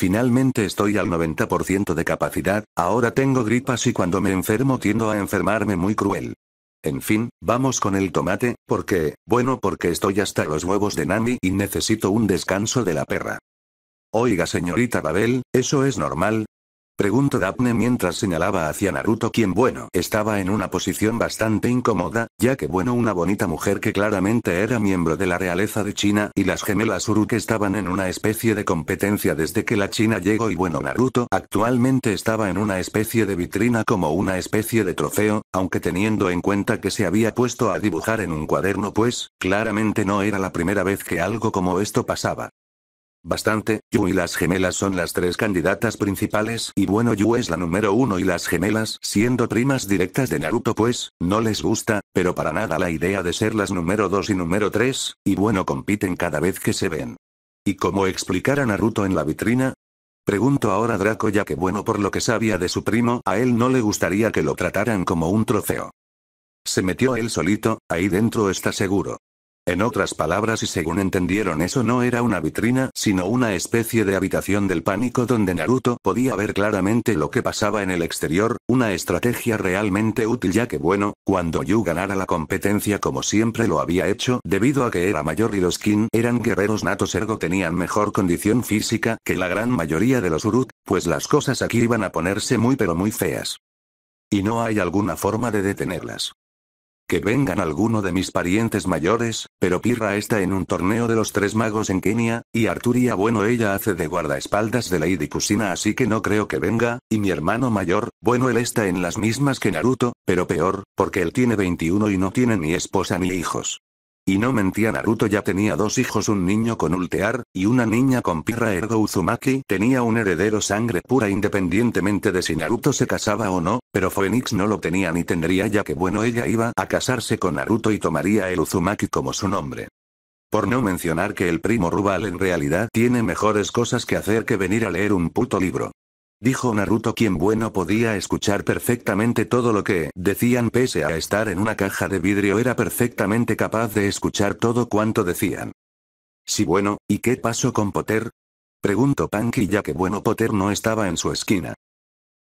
Finalmente estoy al 90% de capacidad, ahora tengo gripas y cuando me enfermo tiendo a enfermarme muy cruel. En fin, vamos con el tomate, porque, bueno, porque estoy hasta los huevos de Nami y necesito un descanso de la perra. Oiga, señorita Babel, eso es normal, Pregunto Daphne mientras señalaba hacia Naruto quien bueno estaba en una posición bastante incómoda, ya que bueno una bonita mujer que claramente era miembro de la realeza de China y las gemelas Uruk estaban en una especie de competencia desde que la China llegó y bueno Naruto actualmente estaba en una especie de vitrina como una especie de trofeo, aunque teniendo en cuenta que se había puesto a dibujar en un cuaderno pues, claramente no era la primera vez que algo como esto pasaba. Bastante, Yu y las gemelas son las tres candidatas principales y bueno Yu es la número uno y las gemelas siendo primas directas de Naruto pues, no les gusta, pero para nada la idea de ser las número dos y número tres, y bueno compiten cada vez que se ven. ¿Y cómo explicar a Naruto en la vitrina? Pregunto ahora a Draco ya que bueno por lo que sabía de su primo, a él no le gustaría que lo trataran como un trofeo. Se metió él solito, ahí dentro está seguro. En otras palabras y según entendieron eso no era una vitrina, sino una especie de habitación del pánico donde Naruto podía ver claramente lo que pasaba en el exterior, una estrategia realmente útil ya que bueno, cuando Yu ganara la competencia como siempre lo había hecho debido a que era mayor y los Kin eran guerreros natos ergo tenían mejor condición física que la gran mayoría de los Uruk, pues las cosas aquí iban a ponerse muy pero muy feas. Y no hay alguna forma de detenerlas. Que vengan alguno de mis parientes mayores, pero Pirra está en un torneo de los tres magos en Kenia, y Arturia bueno ella hace de guardaespaldas de Lady Kusina así que no creo que venga, y mi hermano mayor, bueno él está en las mismas que Naruto, pero peor, porque él tiene 21 y no tiene ni esposa ni hijos. Y no mentía Naruto ya tenía dos hijos un niño con Ultear, y una niña con Pirra ergo Uzumaki tenía un heredero sangre pura independientemente de si Naruto se casaba o no, pero Phoenix no lo tenía ni tendría ya que bueno ella iba a casarse con Naruto y tomaría el Uzumaki como su nombre. Por no mencionar que el primo Rubal en realidad tiene mejores cosas que hacer que venir a leer un puto libro. Dijo Naruto quien bueno podía escuchar perfectamente todo lo que decían pese a estar en una caja de vidrio era perfectamente capaz de escuchar todo cuanto decían. Sí bueno, ¿y qué pasó con Potter? Preguntó Panky ya que bueno Potter no estaba en su esquina.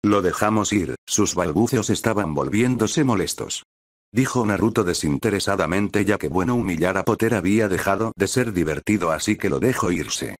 Lo dejamos ir, sus balbuceos estaban volviéndose molestos. Dijo Naruto desinteresadamente ya que bueno humillar a Potter había dejado de ser divertido así que lo dejó irse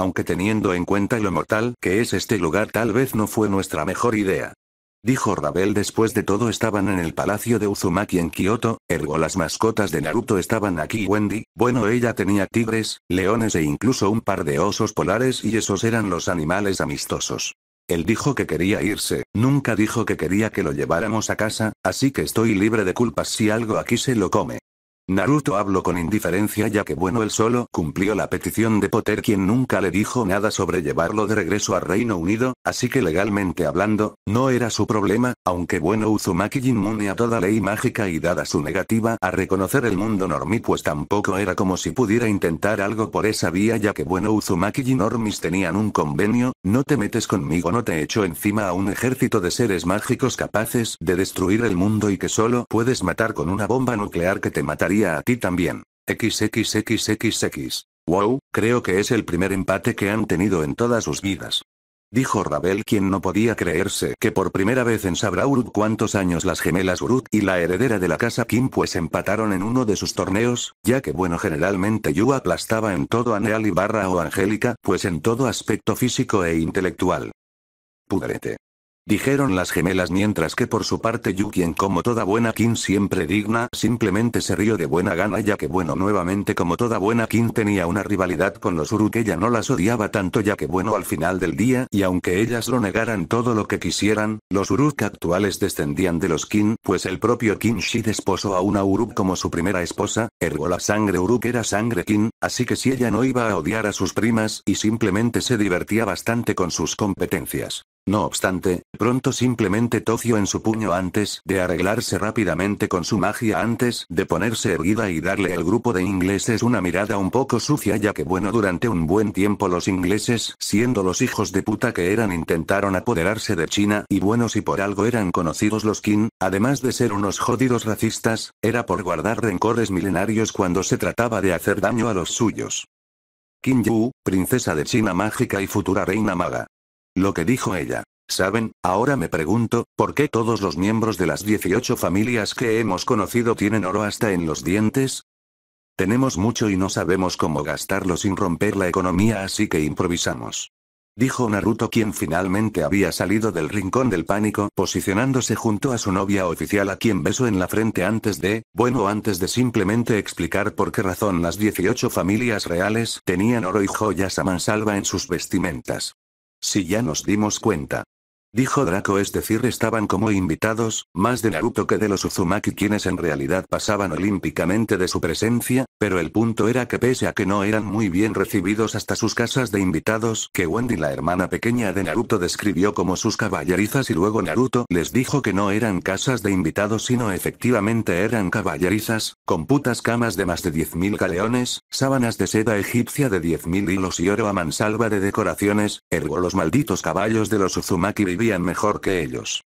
aunque teniendo en cuenta lo mortal que es este lugar tal vez no fue nuestra mejor idea. Dijo Rabel después de todo estaban en el palacio de Uzumaki en Kioto, ergo las mascotas de Naruto estaban aquí Wendy, bueno ella tenía tigres, leones e incluso un par de osos polares y esos eran los animales amistosos. Él dijo que quería irse, nunca dijo que quería que lo lleváramos a casa, así que estoy libre de culpas si algo aquí se lo come. Naruto habló con indiferencia ya que bueno él solo cumplió la petición de Potter quien nunca le dijo nada sobre llevarlo de regreso al Reino Unido, así que legalmente hablando, no era su problema, aunque bueno Uzumaki inmune a toda ley mágica y dada su negativa a reconocer el mundo normi pues tampoco era como si pudiera intentar algo por esa vía ya que bueno Uzumaki y normis tenían un convenio, no te metes conmigo no te echo encima a un ejército de seres mágicos capaces de destruir el mundo y que solo puedes matar con una bomba nuclear que te mataría a ti también. XXXXX. Wow, creo que es el primer empate que han tenido en todas sus vidas. Dijo Rabel quien no podía creerse que por primera vez en Sabraurut cuántos años las gemelas Urut y la heredera de la casa Kim pues empataron en uno de sus torneos, ya que bueno generalmente Yu aplastaba en todo a Neal y Barra o Angélica pues en todo aspecto físico e intelectual. Pudrete dijeron las gemelas mientras que por su parte Yukien como toda buena kin siempre digna simplemente se rió de buena gana ya que bueno nuevamente como toda buena kin tenía una rivalidad con los Uruk que ella no las odiaba tanto ya que bueno al final del día y aunque ellas lo negaran todo lo que quisieran, los Uruk actuales descendían de los kin pues el propio Kim Shi desposó a una Uruk como su primera esposa, ergo la sangre Uruk era sangre kin, así que si ella no iba a odiar a sus primas y simplemente se divertía bastante con sus competencias. No obstante, pronto simplemente toció en su puño antes de arreglarse rápidamente con su magia antes de ponerse erguida y darle al grupo de ingleses una mirada un poco sucia ya que bueno durante un buen tiempo los ingleses, siendo los hijos de puta que eran intentaron apoderarse de China y bueno si por algo eran conocidos los Qin, además de ser unos jodidos racistas, era por guardar rencores milenarios cuando se trataba de hacer daño a los suyos. Qin Yu, princesa de China mágica y futura reina maga. Lo que dijo ella. Saben, ahora me pregunto, ¿por qué todos los miembros de las 18 familias que hemos conocido tienen oro hasta en los dientes? Tenemos mucho y no sabemos cómo gastarlo sin romper la economía así que improvisamos. Dijo Naruto quien finalmente había salido del rincón del pánico posicionándose junto a su novia oficial a quien besó en la frente antes de, bueno antes de simplemente explicar por qué razón las 18 familias reales tenían oro y joyas a mansalva en sus vestimentas. Si ya nos dimos cuenta, Dijo Draco es decir estaban como invitados, más de Naruto que de los Uzumaki quienes en realidad pasaban olímpicamente de su presencia, pero el punto era que pese a que no eran muy bien recibidos hasta sus casas de invitados que Wendy la hermana pequeña de Naruto describió como sus caballerizas y luego Naruto les dijo que no eran casas de invitados sino efectivamente eran caballerizas, con putas camas de más de 10.000 galeones, sábanas de seda egipcia de 10.000 hilos y oro a mansalva de decoraciones, ergo los malditos caballos de los Uzumaki mejor que ellos.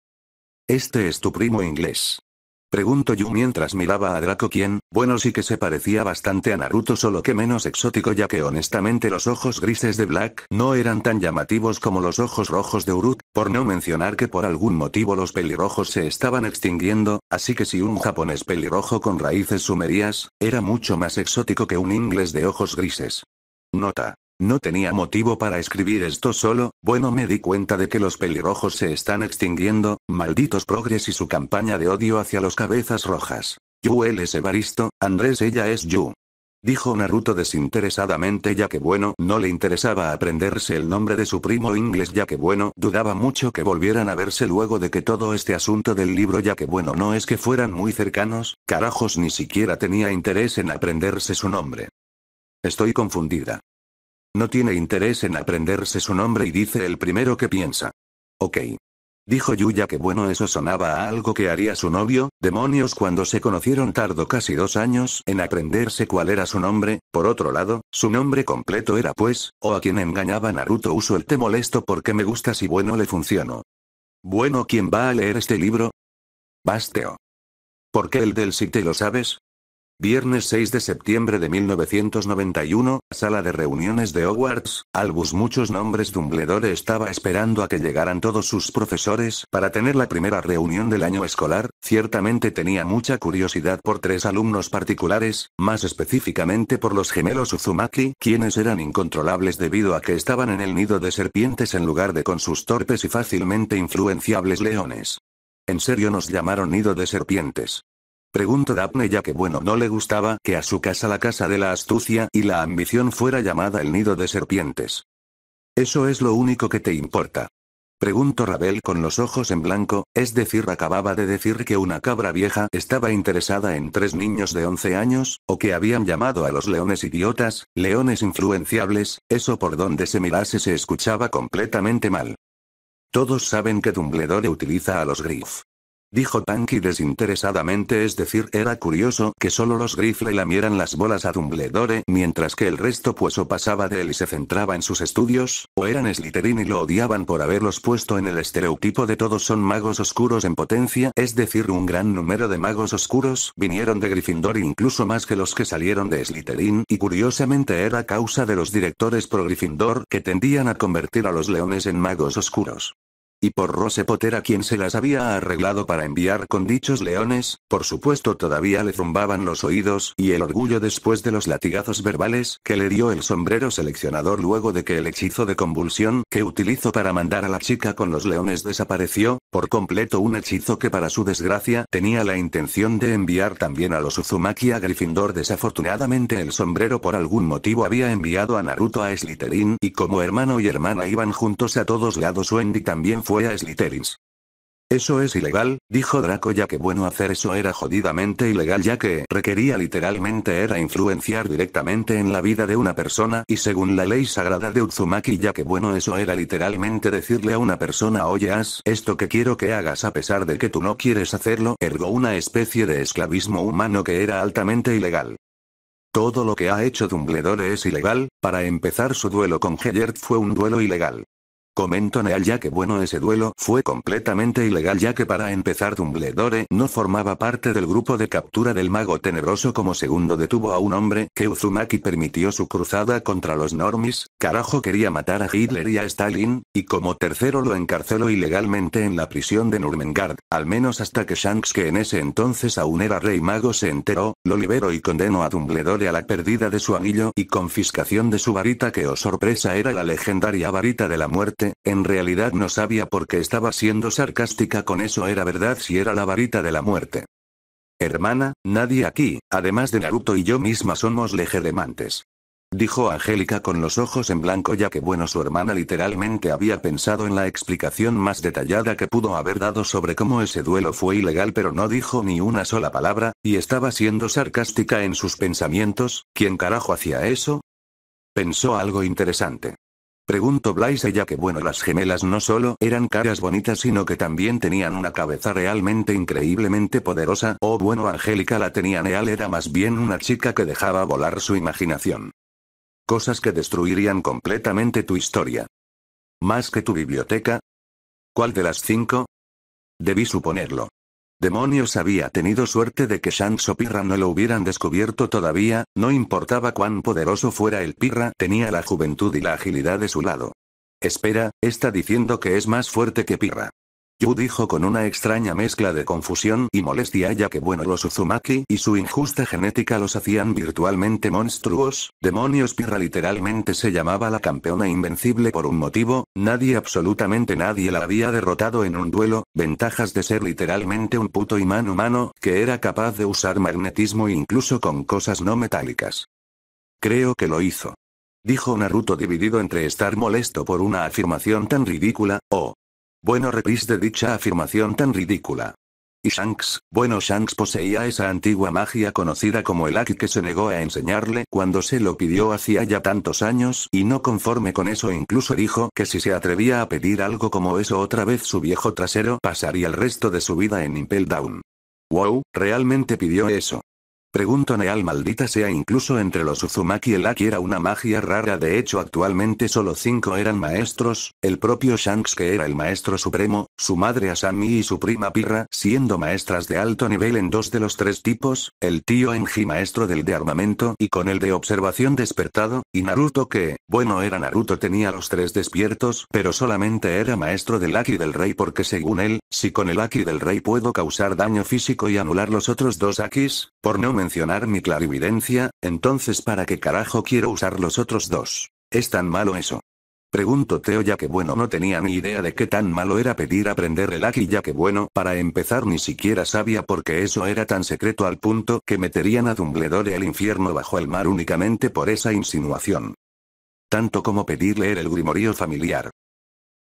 Este es tu primo inglés. Pregunto yo mientras miraba a Draco quien, bueno sí que se parecía bastante a Naruto solo que menos exótico ya que honestamente los ojos grises de Black no eran tan llamativos como los ojos rojos de Urut, por no mencionar que por algún motivo los pelirrojos se estaban extinguiendo, así que si un japonés pelirrojo con raíces sumerías, era mucho más exótico que un inglés de ojos grises. Nota. No tenía motivo para escribir esto solo, bueno me di cuenta de que los pelirrojos se están extinguiendo, malditos progres y su campaña de odio hacia los cabezas rojas. Yu él es Evaristo, Andrés ella es Yu. Dijo Naruto desinteresadamente ya que bueno, no le interesaba aprenderse el nombre de su primo inglés ya que bueno, dudaba mucho que volvieran a verse luego de que todo este asunto del libro ya que bueno no es que fueran muy cercanos, carajos ni siquiera tenía interés en aprenderse su nombre. Estoy confundida. No tiene interés en aprenderse su nombre y dice el primero que piensa. Ok. Dijo Yuya que bueno eso sonaba a algo que haría su novio, demonios cuando se conocieron tardó casi dos años en aprenderse cuál era su nombre, por otro lado, su nombre completo era pues, o a quien engañaba Naruto uso el te molesto porque me gusta si bueno le funcionó. Bueno ¿quién va a leer este libro? Basteo. ¿Por qué el del si te lo sabes? Viernes 6 de septiembre de 1991, sala de reuniones de Hogwarts, Albus muchos nombres Dumbledore estaba esperando a que llegaran todos sus profesores para tener la primera reunión del año escolar, ciertamente tenía mucha curiosidad por tres alumnos particulares, más específicamente por los gemelos Uzumaki, quienes eran incontrolables debido a que estaban en el nido de serpientes en lugar de con sus torpes y fácilmente influenciables leones. En serio nos llamaron nido de serpientes. Pregunto Daphne ya que bueno no le gustaba que a su casa la casa de la astucia y la ambición fuera llamada el nido de serpientes. Eso es lo único que te importa. Pregunto Rabel con los ojos en blanco, es decir, acababa de decir que una cabra vieja estaba interesada en tres niños de 11 años, o que habían llamado a los leones idiotas, leones influenciables, eso por donde se mirase se escuchaba completamente mal. Todos saben que Dumbledore utiliza a los Griff. Dijo Tanky desinteresadamente es decir era curioso que solo los Grifle lamieran las bolas a Dumbledore mientras que el resto pues o pasaba de él y se centraba en sus estudios, o eran Slytherin y lo odiaban por haberlos puesto en el estereotipo de todos son magos oscuros en potencia es decir un gran número de magos oscuros vinieron de Gryffindor incluso más que los que salieron de Slytherin y curiosamente era causa de los directores pro Gryffindor que tendían a convertir a los leones en magos oscuros y por Rose Potter a quien se las había arreglado para enviar con dichos leones, por supuesto todavía le zumbaban los oídos y el orgullo después de los latigazos verbales que le dio el sombrero seleccionador luego de que el hechizo de convulsión que utilizó para mandar a la chica con los leones desapareció, por completo un hechizo que para su desgracia tenía la intención de enviar también a los Uzumaki a Gryffindor desafortunadamente el sombrero por algún motivo había enviado a Naruto a Slytherin y como hermano y hermana iban juntos a todos lados Wendy también fue eso es ilegal, dijo Draco ya que bueno hacer eso era jodidamente ilegal ya que requería literalmente era influenciar directamente en la vida de una persona y según la ley sagrada de Utsumaki, ya que bueno eso era literalmente decirle a una persona oye haz esto que quiero que hagas a pesar de que tú no quieres hacerlo ergo una especie de esclavismo humano que era altamente ilegal. Todo lo que ha hecho Dumbledore es ilegal, para empezar su duelo con Gellert fue un duelo ilegal. Comento Neal ya que bueno ese duelo fue completamente ilegal ya que para empezar Dumbledore no formaba parte del grupo de captura del mago tenebroso como segundo detuvo a un hombre que Uzumaki permitió su cruzada contra los normis, carajo quería matar a Hitler y a Stalin, y como tercero lo encarceló ilegalmente en la prisión de Nurmengard, al menos hasta que Shanks que en ese entonces aún era rey mago se enteró, lo liberó y condenó a Dumbledore a la pérdida de su anillo y confiscación de su varita que o oh sorpresa era la legendaria varita de la muerte en realidad no sabía por qué estaba siendo sarcástica con eso era verdad si era la varita de la muerte. Hermana, nadie aquí, además de Naruto y yo misma somos lejedemantes. Dijo Angélica con los ojos en blanco ya que bueno su hermana literalmente había pensado en la explicación más detallada que pudo haber dado sobre cómo ese duelo fue ilegal pero no dijo ni una sola palabra, y estaba siendo sarcástica en sus pensamientos, ¿quién carajo hacía eso? Pensó algo interesante. Preguntó Blaise ya que bueno las gemelas no solo eran caras bonitas sino que también tenían una cabeza realmente increíblemente poderosa o oh, bueno Angélica la tenía Neal era más bien una chica que dejaba volar su imaginación. Cosas que destruirían completamente tu historia. Más que tu biblioteca. ¿Cuál de las cinco? Debí suponerlo. Demonios había tenido suerte de que Shanks o Pirra no lo hubieran descubierto todavía, no importaba cuán poderoso fuera el Pirra, tenía la juventud y la agilidad de su lado. Espera, está diciendo que es más fuerte que Pirra. Yu dijo con una extraña mezcla de confusión y molestia ya que bueno los Uzumaki y su injusta genética los hacían virtualmente monstruos, demonios Pirra literalmente se llamaba la campeona invencible por un motivo, nadie absolutamente nadie la había derrotado en un duelo, ventajas de ser literalmente un puto imán humano, que era capaz de usar magnetismo incluso con cosas no metálicas. Creo que lo hizo. Dijo Naruto dividido entre estar molesto por una afirmación tan ridícula, o, bueno repris de dicha afirmación tan ridícula. Y Shanks, bueno Shanks poseía esa antigua magia conocida como el Aki que se negó a enseñarle cuando se lo pidió hacía ya tantos años y no conforme con eso incluso dijo que si se atrevía a pedir algo como eso otra vez su viejo trasero pasaría el resto de su vida en Impel Down. Wow, realmente pidió eso. Pregunto Neal maldita sea incluso entre los Uzumaki el Aki era una magia rara de hecho actualmente solo cinco eran maestros, el propio Shanks que era el maestro supremo, su madre Asami y su prima Pirra siendo maestras de alto nivel en dos de los tres tipos, el tío Enji maestro del de armamento y con el de observación despertado, y Naruto que, bueno era Naruto tenía los tres despiertos pero solamente era maestro del Aki del rey porque según él, si con el Aki del rey puedo causar daño físico y anular los otros dos Akis, por no me mencionar mi clarividencia, entonces ¿para qué carajo quiero usar los otros dos? ¿Es tan malo eso? Pregunto Teo ya que bueno no tenía ni idea de qué tan malo era pedir aprender el aquí ya que bueno para empezar ni siquiera sabía porque eso era tan secreto al punto que meterían a Dumbledore el infierno bajo el mar únicamente por esa insinuación. Tanto como pedir leer el grimorío familiar.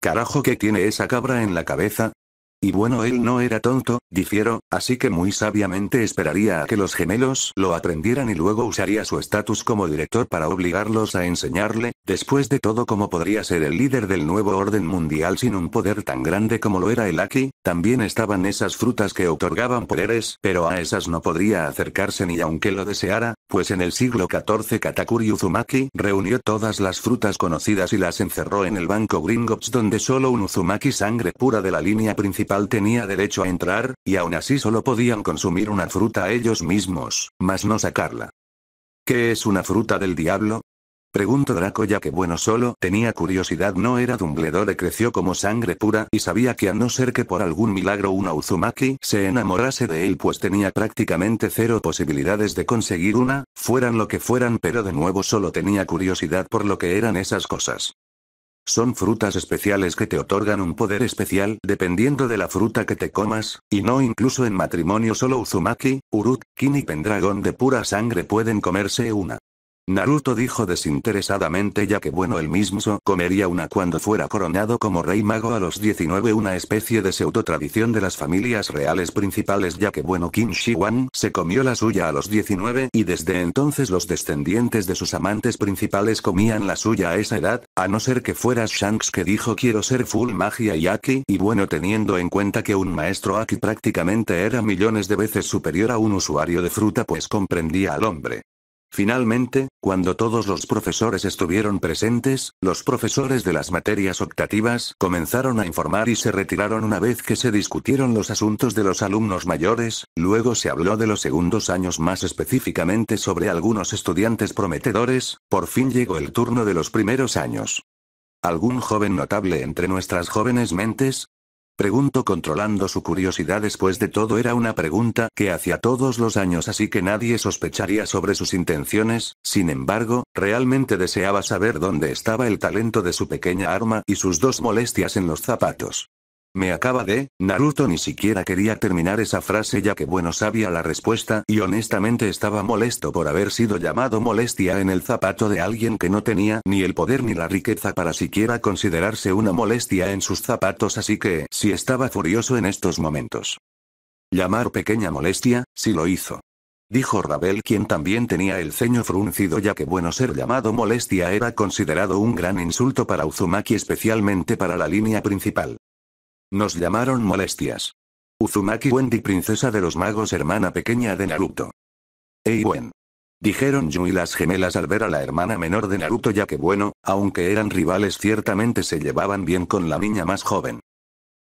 Carajo que tiene esa cabra en la cabeza, y bueno, él no era tonto, difiero, así que muy sabiamente esperaría a que los gemelos lo aprendieran y luego usaría su estatus como director para obligarlos a enseñarle, después de todo, cómo podría ser el líder del nuevo orden mundial sin un poder tan grande como lo era el Aki. También estaban esas frutas que otorgaban poderes, pero a esas no podría acercarse ni aunque lo deseara, pues en el siglo XIV Katakuri Uzumaki reunió todas las frutas conocidas y las encerró en el banco Gringotts donde solo un Uzumaki sangre pura de la línea principal tenía derecho a entrar, y aún así solo podían consumir una fruta a ellos mismos, mas no sacarla. ¿Qué es una fruta del diablo? Preguntó Draco ya que bueno solo tenía curiosidad no era Dumbledore creció como sangre pura y sabía que a no ser que por algún milagro una Uzumaki se enamorase de él pues tenía prácticamente cero posibilidades de conseguir una, fueran lo que fueran pero de nuevo solo tenía curiosidad por lo que eran esas cosas. Son frutas especiales que te otorgan un poder especial dependiendo de la fruta que te comas, y no incluso en matrimonio solo Uzumaki, Uruk, Kini y Pendragón de pura sangre pueden comerse una. Naruto dijo desinteresadamente ya que bueno el mismo comería una cuando fuera coronado como rey mago a los 19 una especie de pseudo tradición de las familias reales principales ya que bueno Kim shi se comió la suya a los 19 y desde entonces los descendientes de sus amantes principales comían la suya a esa edad, a no ser que fuera Shanks que dijo quiero ser full magia y y bueno teniendo en cuenta que un maestro Aki prácticamente era millones de veces superior a un usuario de fruta pues comprendía al hombre. Finalmente, cuando todos los profesores estuvieron presentes, los profesores de las materias optativas comenzaron a informar y se retiraron una vez que se discutieron los asuntos de los alumnos mayores, luego se habló de los segundos años más específicamente sobre algunos estudiantes prometedores, por fin llegó el turno de los primeros años. ¿Algún joven notable entre nuestras jóvenes mentes? Pregunto controlando su curiosidad después de todo era una pregunta que hacía todos los años así que nadie sospecharía sobre sus intenciones, sin embargo, realmente deseaba saber dónde estaba el talento de su pequeña arma y sus dos molestias en los zapatos. Me acaba de, Naruto ni siquiera quería terminar esa frase ya que bueno sabía la respuesta y honestamente estaba molesto por haber sido llamado molestia en el zapato de alguien que no tenía ni el poder ni la riqueza para siquiera considerarse una molestia en sus zapatos así que, si estaba furioso en estos momentos. Llamar pequeña molestia, si lo hizo. Dijo Rabel quien también tenía el ceño fruncido ya que bueno ser llamado molestia era considerado un gran insulto para Uzumaki especialmente para la línea principal. Nos llamaron molestias. Uzumaki Wendy princesa de los magos hermana pequeña de Naruto. Ey buen. Dijeron Yu y las gemelas al ver a la hermana menor de Naruto ya que bueno, aunque eran rivales ciertamente se llevaban bien con la niña más joven.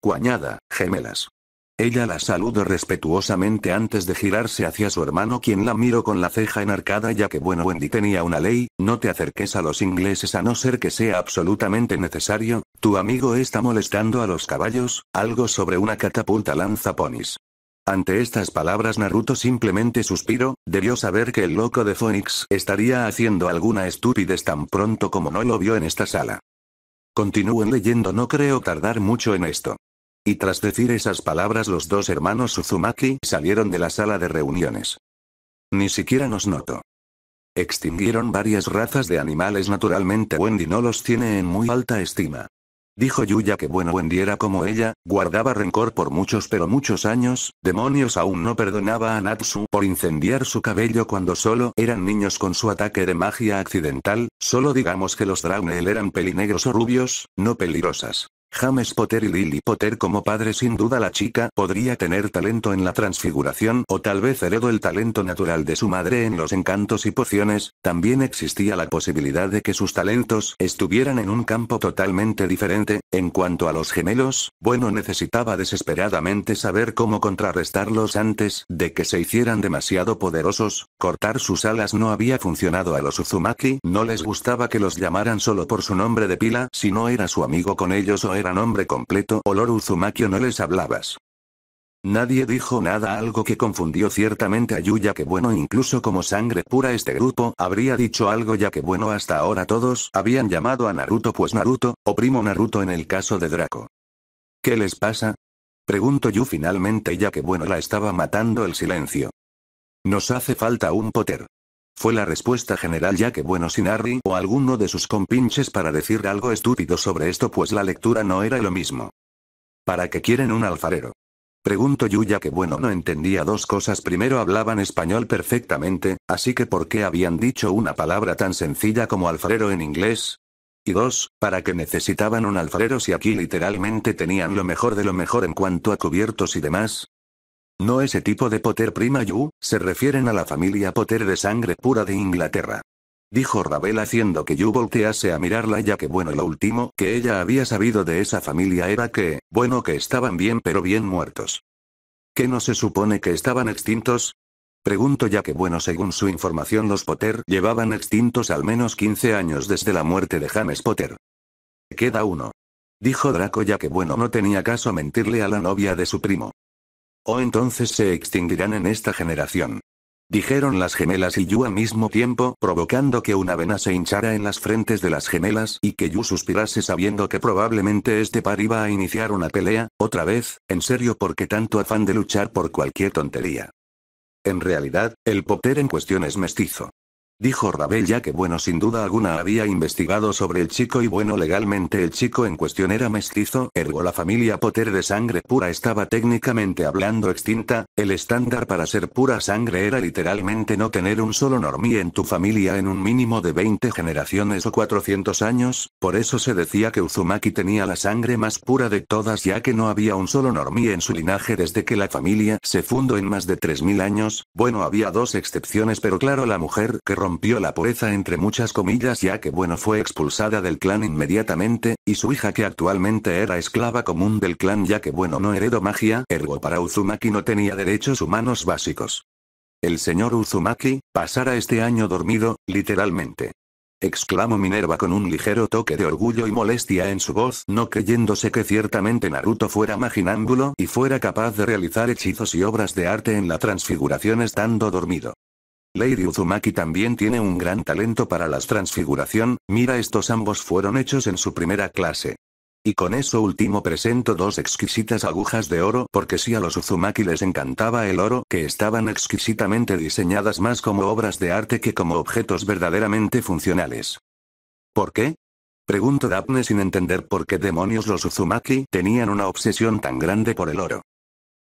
Cuñada, gemelas. Ella la saludó respetuosamente antes de girarse hacia su hermano quien la miró con la ceja enarcada ya que bueno Wendy tenía una ley, no te acerques a los ingleses a no ser que sea absolutamente necesario, tu amigo está molestando a los caballos, algo sobre una catapulta lanza ponis. Ante estas palabras Naruto simplemente suspiró, debió saber que el loco de Phoenix estaría haciendo alguna estupidez tan pronto como no lo vio en esta sala. Continúen leyendo no creo tardar mucho en esto. Y tras decir esas palabras los dos hermanos Uzumaki salieron de la sala de reuniones. Ni siquiera nos notó. Extinguieron varias razas de animales naturalmente Wendy no los tiene en muy alta estima. Dijo Yuya que bueno Wendy era como ella, guardaba rencor por muchos pero muchos años, demonios aún no perdonaba a Natsu por incendiar su cabello cuando solo eran niños con su ataque de magia accidental, solo digamos que los Draunel eran pelinegros o rubios, no peligrosas. James Potter y Lily Potter como padre sin duda la chica podría tener talento en la transfiguración o tal vez heredó el talento natural de su madre en los encantos y pociones, también existía la posibilidad de que sus talentos estuvieran en un campo totalmente diferente, en cuanto a los gemelos, bueno necesitaba desesperadamente saber cómo contrarrestarlos antes de que se hicieran demasiado poderosos, cortar sus alas no había funcionado a los Uzumaki, no les gustaba que los llamaran solo por su nombre de pila si no era su amigo con ellos o era nombre completo olor Uzumaki o no les hablabas. Nadie dijo nada algo que confundió ciertamente a Yuya que bueno incluso como sangre pura este grupo habría dicho algo ya que bueno hasta ahora todos habían llamado a Naruto pues Naruto, o primo Naruto en el caso de Draco. ¿Qué les pasa? Pregunto Yu finalmente ya que bueno la estaba matando el silencio. Nos hace falta un Potter. Fue la respuesta general ya que bueno sin Harry o alguno de sus compinches para decir algo estúpido sobre esto pues la lectura no era lo mismo. ¿Para qué quieren un alfarero? Pregunto yo ya que bueno no entendía dos cosas primero hablaban español perfectamente, así que ¿por qué habían dicho una palabra tan sencilla como alfarero en inglés? Y dos, ¿para qué necesitaban un alfarero si aquí literalmente tenían lo mejor de lo mejor en cuanto a cubiertos y demás? No ese tipo de Potter prima Yu, se refieren a la familia Potter de sangre pura de Inglaterra. Dijo Rabel haciendo que Yu voltease a mirarla ya que bueno lo último que ella había sabido de esa familia era que, bueno que estaban bien pero bien muertos. ¿Que no se supone que estaban extintos? Pregunto ya que bueno según su información los Potter llevaban extintos al menos 15 años desde la muerte de James Potter. Queda uno. Dijo Draco ya que bueno no tenía caso mentirle a la novia de su primo. O entonces se extinguirán en esta generación. Dijeron las gemelas y Yu al mismo tiempo, provocando que una vena se hinchara en las frentes de las gemelas y que Yu suspirase sabiendo que probablemente este par iba a iniciar una pelea, otra vez, en serio porque tanto afán de luchar por cualquier tontería. En realidad, el Potter en cuestión es mestizo. Dijo Rabel ya que bueno sin duda alguna había investigado sobre el chico y bueno legalmente el chico en cuestión era mestizo, ergo la familia poter de sangre pura estaba técnicamente hablando extinta, el estándar para ser pura sangre era literalmente no tener un solo normie en tu familia en un mínimo de 20 generaciones o 400 años, por eso se decía que Uzumaki tenía la sangre más pura de todas ya que no había un solo normie en su linaje desde que la familia se fundó en más de 3000 años, bueno había dos excepciones pero claro la mujer que rompió la pureza entre muchas comillas ya que bueno fue expulsada del clan inmediatamente, y su hija que actualmente era esclava común del clan ya que bueno no heredó magia, ergo para Uzumaki no tenía de derechos humanos básicos. El señor Uzumaki, pasará este año dormido, literalmente. Exclamó Minerva con un ligero toque de orgullo y molestia en su voz, no creyéndose que ciertamente Naruto fuera maginámbulo y fuera capaz de realizar hechizos y obras de arte en la transfiguración estando dormido. Lady Uzumaki también tiene un gran talento para las transfiguración, mira estos ambos fueron hechos en su primera clase. Y con eso último presento dos exquisitas agujas de oro porque si a los Uzumaki les encantaba el oro que estaban exquisitamente diseñadas más como obras de arte que como objetos verdaderamente funcionales. ¿Por qué? Pregunto Daphne sin entender por qué demonios los Uzumaki tenían una obsesión tan grande por el oro.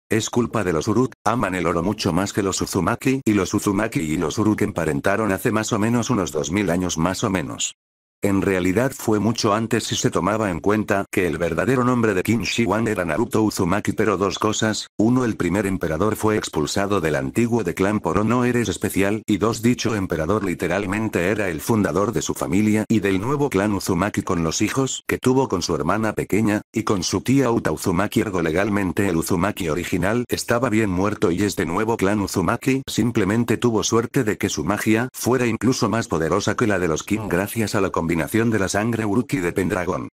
Es culpa de los Uruk, aman el oro mucho más que los Uzumaki y los Uzumaki y los Uruk emparentaron hace más o menos unos 2000 años más o menos. En realidad fue mucho antes si se tomaba en cuenta que el verdadero nombre de Kim Shiwan era Naruto Uzumaki pero dos cosas, uno el primer emperador fue expulsado del antiguo de clan por no eres especial y dos dicho emperador literalmente era el fundador de su familia y del nuevo clan Uzumaki con los hijos que tuvo con su hermana pequeña, y con su tía Uta Uzumaki ergo legalmente el Uzumaki original estaba bien muerto y este nuevo clan Uzumaki simplemente tuvo suerte de que su magia fuera incluso más poderosa que la de los Kim gracias a la combinación de la sangre Uruki de Pendragón.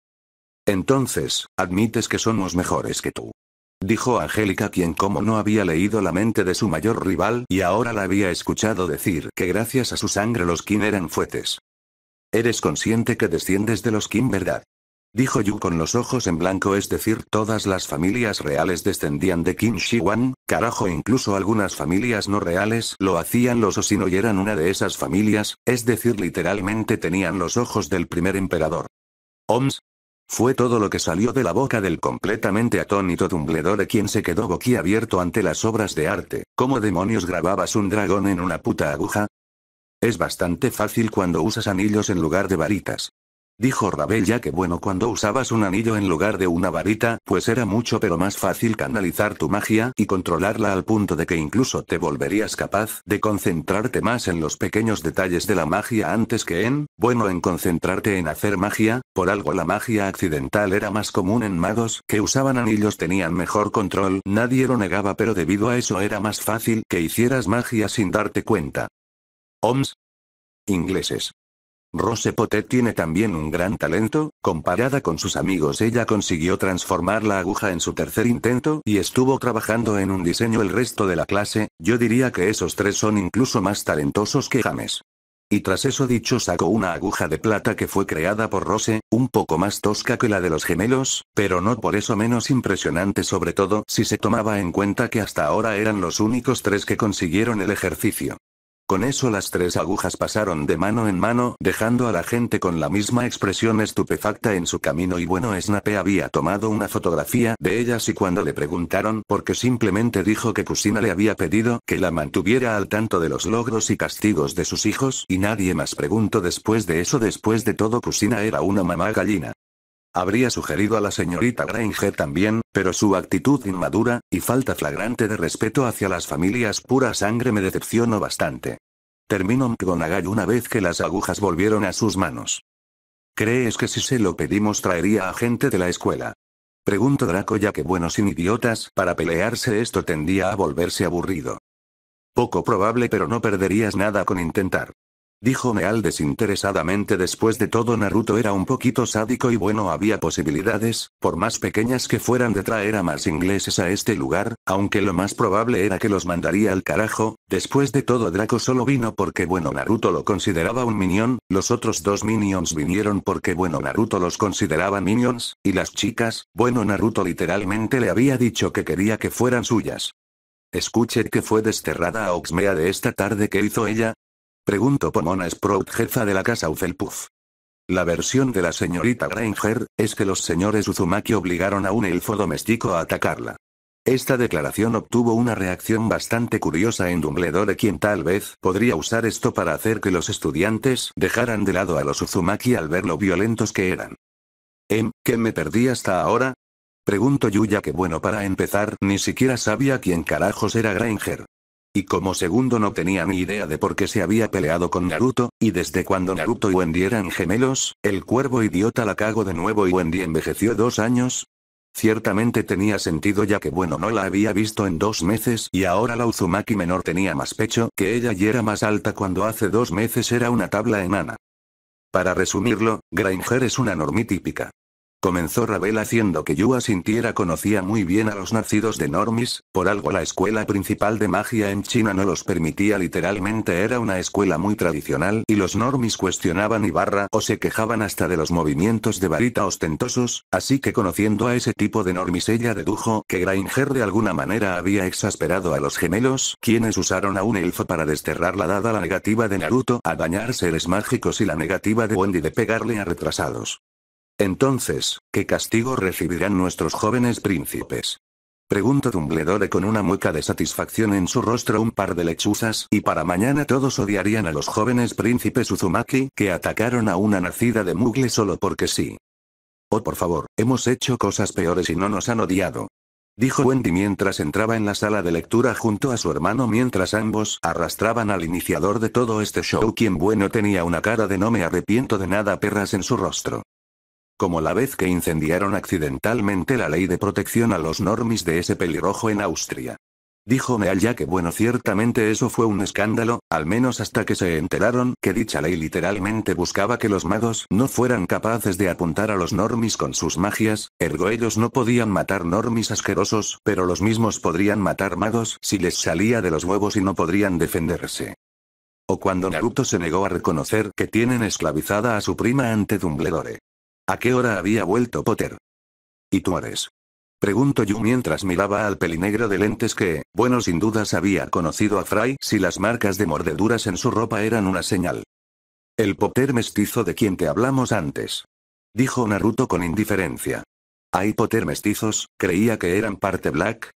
Entonces, admites que somos mejores que tú. Dijo Angélica quien como no había leído la mente de su mayor rival y ahora la había escuchado decir que gracias a su sangre los Kin eran fuertes. Eres consciente que desciendes de los Kin, ¿verdad? Dijo Yu con los ojos en blanco, es decir, todas las familias reales descendían de Qin Shi Huang, carajo, incluso algunas familias no reales lo hacían los Osino y eran una de esas familias, es decir, literalmente tenían los ojos del primer emperador. Oms. Fue todo lo que salió de la boca del completamente atónito de quien se quedó boquiabierto ante las obras de arte. ¿Cómo demonios grababas un dragón en una puta aguja? Es bastante fácil cuando usas anillos en lugar de varitas dijo ya que bueno cuando usabas un anillo en lugar de una varita, pues era mucho pero más fácil canalizar tu magia y controlarla al punto de que incluso te volverías capaz de concentrarte más en los pequeños detalles de la magia antes que en, bueno en concentrarte en hacer magia, por algo la magia accidental era más común en magos que usaban anillos tenían mejor control, nadie lo negaba pero debido a eso era más fácil que hicieras magia sin darte cuenta. Oms. Ingleses. Rose Potet tiene también un gran talento, comparada con sus amigos ella consiguió transformar la aguja en su tercer intento y estuvo trabajando en un diseño el resto de la clase, yo diría que esos tres son incluso más talentosos que James. Y tras eso dicho sacó una aguja de plata que fue creada por Rose, un poco más tosca que la de los gemelos, pero no por eso menos impresionante sobre todo si se tomaba en cuenta que hasta ahora eran los únicos tres que consiguieron el ejercicio. Con eso las tres agujas pasaron de mano en mano, dejando a la gente con la misma expresión estupefacta en su camino y bueno, Snape había tomado una fotografía de ellas y cuando le preguntaron porque simplemente dijo que Kusina le había pedido que la mantuviera al tanto de los logros y castigos de sus hijos y nadie más preguntó después de eso después de todo Kusina era una mamá gallina. Habría sugerido a la señorita Granger también, pero su actitud inmadura, y falta flagrante de respeto hacia las familias pura sangre me decepcionó bastante. Terminó McGonagall una vez que las agujas volvieron a sus manos. ¿Crees que si se lo pedimos traería a gente de la escuela? Pregunto Draco ya que buenos sin idiotas, para pelearse esto tendía a volverse aburrido. Poco probable pero no perderías nada con intentar. Dijo Neal desinteresadamente después de todo Naruto era un poquito sádico y bueno había posibilidades, por más pequeñas que fueran de traer a más ingleses a este lugar, aunque lo más probable era que los mandaría al carajo, después de todo Draco solo vino porque bueno Naruto lo consideraba un minion, los otros dos minions vinieron porque bueno Naruto los consideraba minions, y las chicas, bueno Naruto literalmente le había dicho que quería que fueran suyas. Escuche que fue desterrada a Oxmea de esta tarde que hizo ella, Pregunto Pomona Sprout, jefa de la casa Uzelpuff. La versión de la señorita Granger, es que los señores Uzumaki obligaron a un elfo doméstico a atacarla. Esta declaración obtuvo una reacción bastante curiosa en Dumbledore quien tal vez podría usar esto para hacer que los estudiantes dejaran de lado a los Uzumaki al ver lo violentos que eran. ¿Em, qué me perdí hasta ahora? Pregunto Yuya que bueno para empezar, ni siquiera sabía quién carajos era Granger. Y como segundo no tenía ni idea de por qué se había peleado con Naruto, y desde cuando Naruto y Wendy eran gemelos, el cuervo idiota la cago de nuevo y Wendy envejeció dos años. Ciertamente tenía sentido ya que bueno no la había visto en dos meses y ahora la Uzumaki menor tenía más pecho que ella y era más alta cuando hace dos meses era una tabla enana. Para resumirlo, Granger es una normí típica. Comenzó Ravel haciendo que Yua sintiera conocía muy bien a los nacidos de Normis, por algo la escuela principal de magia en China no los permitía literalmente era una escuela muy tradicional y los Normis cuestionaban y barra o se quejaban hasta de los movimientos de varita ostentosos, así que conociendo a ese tipo de Normis ella dedujo que Granger de alguna manera había exasperado a los gemelos, quienes usaron a un elfo para desterrar la dada la negativa de Naruto a dañar seres mágicos y la negativa de Wendy de pegarle a retrasados. Entonces, ¿qué castigo recibirán nuestros jóvenes príncipes? Preguntó Dumbledore con una mueca de satisfacción en su rostro un par de lechuzas y para mañana todos odiarían a los jóvenes príncipes Uzumaki que atacaron a una nacida de Mugle solo porque sí. Oh por favor, hemos hecho cosas peores y no nos han odiado. Dijo Wendy mientras entraba en la sala de lectura junto a su hermano mientras ambos arrastraban al iniciador de todo este show quien bueno tenía una cara de no me arrepiento de nada perras en su rostro como la vez que incendiaron accidentalmente la ley de protección a los normis de ese pelirrojo en Austria. Neal allá que bueno ciertamente eso fue un escándalo, al menos hasta que se enteraron que dicha ley literalmente buscaba que los magos no fueran capaces de apuntar a los normis con sus magias, ergo ellos no podían matar normis asquerosos, pero los mismos podrían matar magos si les salía de los huevos y no podrían defenderse. O cuando Naruto se negó a reconocer que tienen esclavizada a su prima ante Dumbledore. ¿A qué hora había vuelto Potter? ¿Y tú eres? Pregunto yo mientras miraba al pelinegro de lentes que, bueno, sin dudas había conocido a Fry si las marcas de mordeduras en su ropa eran una señal. El Potter mestizo de quien te hablamos antes. Dijo Naruto con indiferencia. Hay Potter mestizos, creía que eran parte black,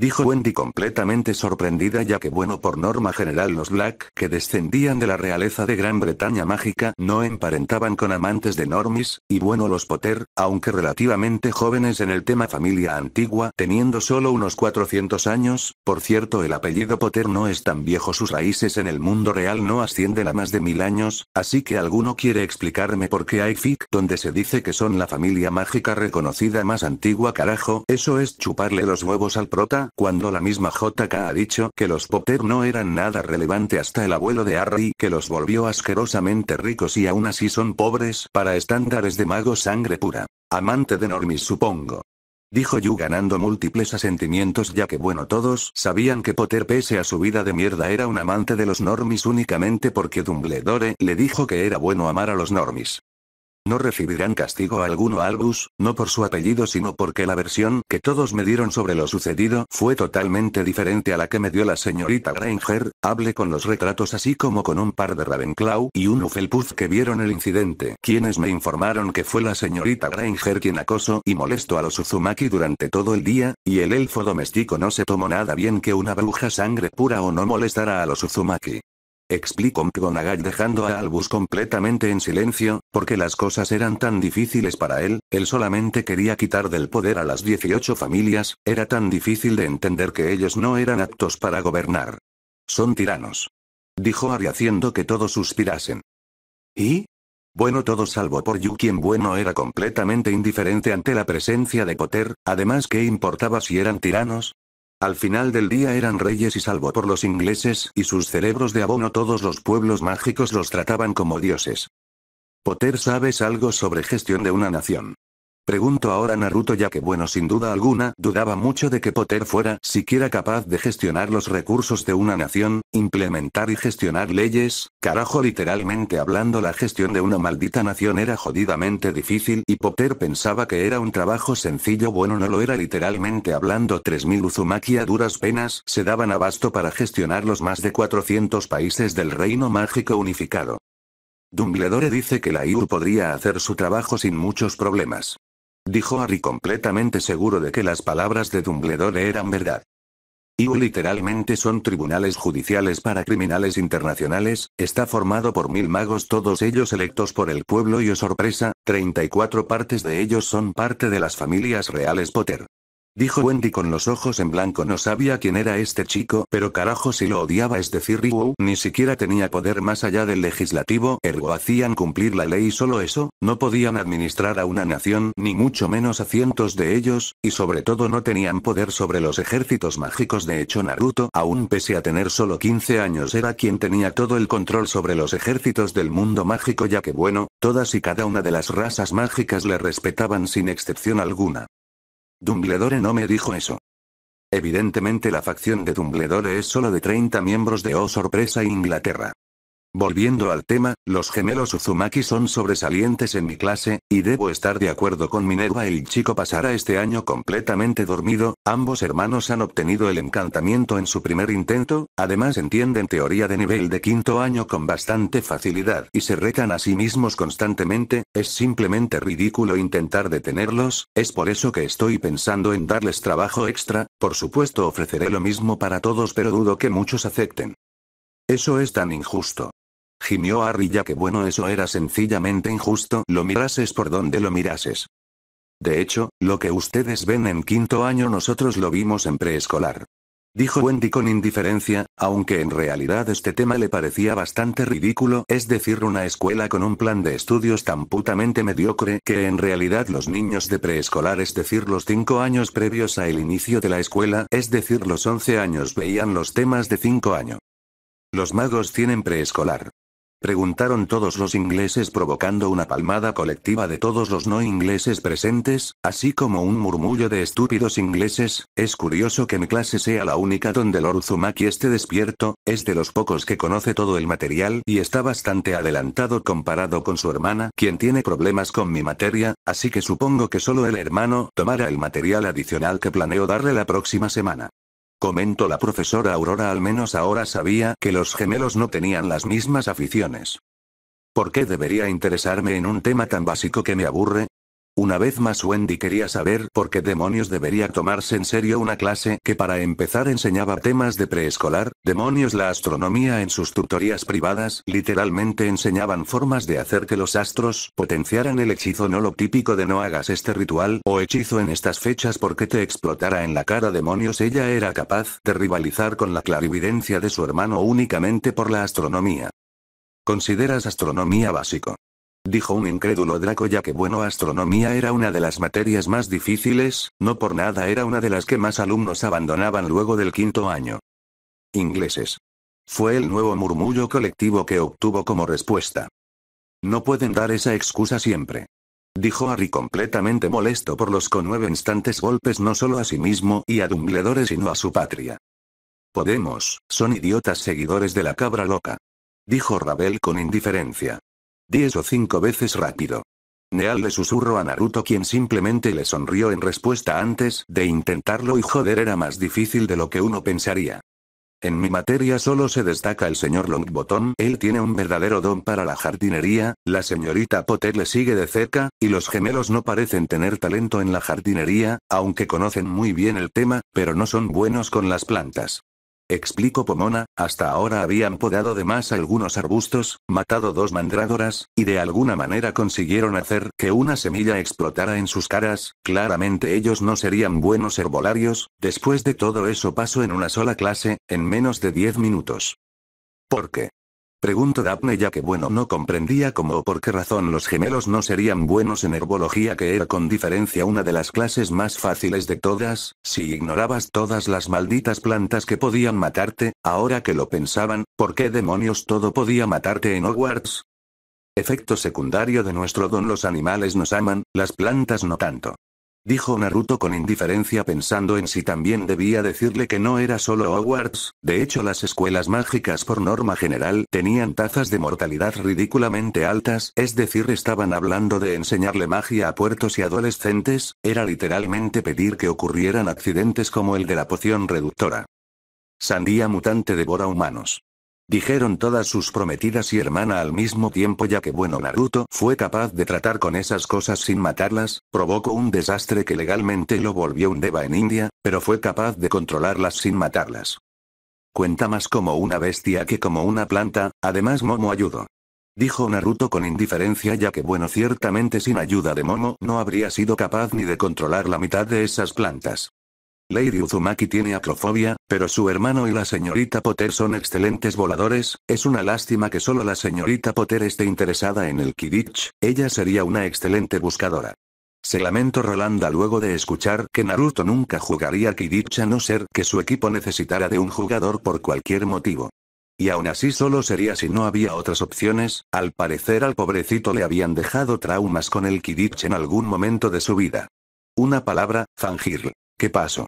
dijo Wendy completamente sorprendida ya que bueno por norma general los Black que descendían de la realeza de Gran Bretaña mágica no emparentaban con amantes de Normis, y bueno los Potter, aunque relativamente jóvenes en el tema familia antigua teniendo solo unos 400 años, por cierto el apellido Potter no es tan viejo sus raíces en el mundo real no ascienden a más de mil años, así que alguno quiere explicarme por qué hay fic donde se dice que son la familia mágica reconocida más antigua carajo, eso es chuparle los huevos al prota, cuando la misma JK ha dicho que los Potter no eran nada relevante hasta el abuelo de Harry que los volvió asquerosamente ricos y aún así son pobres para estándares de mago sangre pura. Amante de Normis supongo. Dijo Yu ganando múltiples asentimientos ya que bueno todos sabían que Potter pese a su vida de mierda era un amante de los normis únicamente porque Dumbledore le dijo que era bueno amar a los normis. No recibirán castigo alguno Albus, no por su apellido sino porque la versión que todos me dieron sobre lo sucedido fue totalmente diferente a la que me dio la señorita Granger, hable con los retratos así como con un par de Ravenclaw y un Ufelpuz que vieron el incidente, quienes me informaron que fue la señorita Granger quien acoso y molestó a los Uzumaki durante todo el día, y el elfo doméstico no se tomó nada bien que una bruja sangre pura o no molestara a los Uzumaki explicó McGonagall dejando a Albus completamente en silencio, porque las cosas eran tan difíciles para él, él solamente quería quitar del poder a las 18 familias, era tan difícil de entender que ellos no eran aptos para gobernar. Son tiranos. Dijo Ari haciendo que todos suspirasen. ¿Y? Bueno todo salvo por Yu quien bueno era completamente indiferente ante la presencia de Potter, además que importaba si eran tiranos, al final del día eran reyes y salvo por los ingleses y sus cerebros de abono todos los pueblos mágicos los trataban como dioses. Potter sabes algo sobre gestión de una nación. Pregunto ahora Naruto ya que bueno sin duda alguna dudaba mucho de que Potter fuera siquiera capaz de gestionar los recursos de una nación, implementar y gestionar leyes, carajo literalmente hablando la gestión de una maldita nación era jodidamente difícil y Potter pensaba que era un trabajo sencillo bueno no lo era literalmente hablando 3000 Uzumaki a duras penas se daban abasto para gestionar los más de 400 países del reino mágico unificado. Dumbledore dice que la Iur podría hacer su trabajo sin muchos problemas dijo Harry completamente seguro de que las palabras de Dumbledore eran verdad. Y literalmente son tribunales judiciales para criminales internacionales, está formado por mil magos todos ellos electos por el pueblo y oh sorpresa, 34 partes de ellos son parte de las familias reales Potter. Dijo Wendy con los ojos en blanco no sabía quién era este chico pero carajo si lo odiaba es este decir ni siquiera tenía poder más allá del legislativo ergo hacían cumplir la ley solo eso, no podían administrar a una nación ni mucho menos a cientos de ellos, y sobre todo no tenían poder sobre los ejércitos mágicos de hecho Naruto aún pese a tener solo 15 años era quien tenía todo el control sobre los ejércitos del mundo mágico ya que bueno, todas y cada una de las razas mágicas le respetaban sin excepción alguna. Dumbledore no me dijo eso. Evidentemente la facción de Dumbledore es solo de 30 miembros de Oh Sorpresa Inglaterra. Volviendo al tema, los gemelos Uzumaki son sobresalientes en mi clase, y debo estar de acuerdo con Minerva. El chico pasará este año completamente dormido, ambos hermanos han obtenido el encantamiento en su primer intento, además entienden teoría de nivel de quinto año con bastante facilidad y se retan a sí mismos constantemente, es simplemente ridículo intentar detenerlos, es por eso que estoy pensando en darles trabajo extra, por supuesto ofreceré lo mismo para todos pero dudo que muchos acepten. Eso es tan injusto. Gimió Harry ya que bueno eso era sencillamente injusto, lo mirases por donde lo mirases. De hecho, lo que ustedes ven en quinto año nosotros lo vimos en preescolar. Dijo Wendy con indiferencia, aunque en realidad este tema le parecía bastante ridículo, es decir, una escuela con un plan de estudios tan putamente mediocre que en realidad los niños de preescolar, es decir, los cinco años previos al inicio de la escuela, es decir, los 11 años veían los temas de cinco años. Los magos tienen preescolar. Preguntaron todos los ingleses provocando una palmada colectiva de todos los no ingleses presentes, así como un murmullo de estúpidos ingleses, es curioso que mi clase sea la única donde Lord Zumaki esté despierto, es de los pocos que conoce todo el material y está bastante adelantado comparado con su hermana, quien tiene problemas con mi materia, así que supongo que solo el hermano tomará el material adicional que planeo darle la próxima semana. Comento la profesora Aurora al menos ahora sabía que los gemelos no tenían las mismas aficiones. ¿Por qué debería interesarme en un tema tan básico que me aburre? Una vez más Wendy quería saber por qué demonios debería tomarse en serio una clase que para empezar enseñaba temas de preescolar, demonios la astronomía en sus tutorías privadas, literalmente enseñaban formas de hacer que los astros potenciaran el hechizo no lo típico de no hagas este ritual o hechizo en estas fechas porque te explotara en la cara demonios ella era capaz de rivalizar con la clarividencia de su hermano únicamente por la astronomía. ¿Consideras astronomía básico? Dijo un incrédulo Draco ya que bueno astronomía era una de las materias más difíciles, no por nada era una de las que más alumnos abandonaban luego del quinto año. Ingleses. Fue el nuevo murmullo colectivo que obtuvo como respuesta. No pueden dar esa excusa siempre. Dijo Harry completamente molesto por los con nueve instantes golpes no solo a sí mismo y a Dumbledore sino a su patria. Podemos, son idiotas seguidores de la cabra loca. Dijo Rabel con indiferencia. Diez o cinco veces rápido. Neal le susurró a Naruto quien simplemente le sonrió en respuesta antes de intentarlo y joder era más difícil de lo que uno pensaría. En mi materia solo se destaca el señor Longbotón, él tiene un verdadero don para la jardinería, la señorita Potter le sigue de cerca, y los gemelos no parecen tener talento en la jardinería, aunque conocen muy bien el tema, pero no son buenos con las plantas. Explico Pomona, hasta ahora habían podado de más algunos arbustos, matado dos mandrágoras, y de alguna manera consiguieron hacer que una semilla explotara en sus caras, claramente ellos no serían buenos herbolarios, después de todo eso pasó en una sola clase, en menos de diez minutos. ¿Por qué? Pregunto Daphne ya que bueno no comprendía cómo o por qué razón los gemelos no serían buenos en herbología que era con diferencia una de las clases más fáciles de todas, si ignorabas todas las malditas plantas que podían matarte, ahora que lo pensaban, ¿por qué demonios todo podía matarte en Hogwarts? Efecto secundario de nuestro don los animales nos aman, las plantas no tanto. Dijo Naruto con indiferencia pensando en si también debía decirle que no era solo Hogwarts, de hecho las escuelas mágicas por norma general tenían tazas de mortalidad ridículamente altas, es decir estaban hablando de enseñarle magia a puertos y adolescentes, era literalmente pedir que ocurrieran accidentes como el de la poción reductora. Sandía mutante devora humanos. Dijeron todas sus prometidas y hermana al mismo tiempo ya que bueno Naruto fue capaz de tratar con esas cosas sin matarlas, provocó un desastre que legalmente lo volvió un deva en India, pero fue capaz de controlarlas sin matarlas. Cuenta más como una bestia que como una planta, además Momo ayudó. Dijo Naruto con indiferencia ya que bueno ciertamente sin ayuda de Momo no habría sido capaz ni de controlar la mitad de esas plantas. Lady Uzumaki tiene acrofobia, pero su hermano y la señorita Potter son excelentes voladores, es una lástima que solo la señorita Potter esté interesada en el Kidich, ella sería una excelente buscadora. Se lamentó Rolanda luego de escuchar que Naruto nunca jugaría Kidich a no ser que su equipo necesitara de un jugador por cualquier motivo. Y aún así solo sería si no había otras opciones, al parecer al pobrecito le habían dejado traumas con el Kidich en algún momento de su vida. Una palabra, Fangirl. ¿Qué pasó?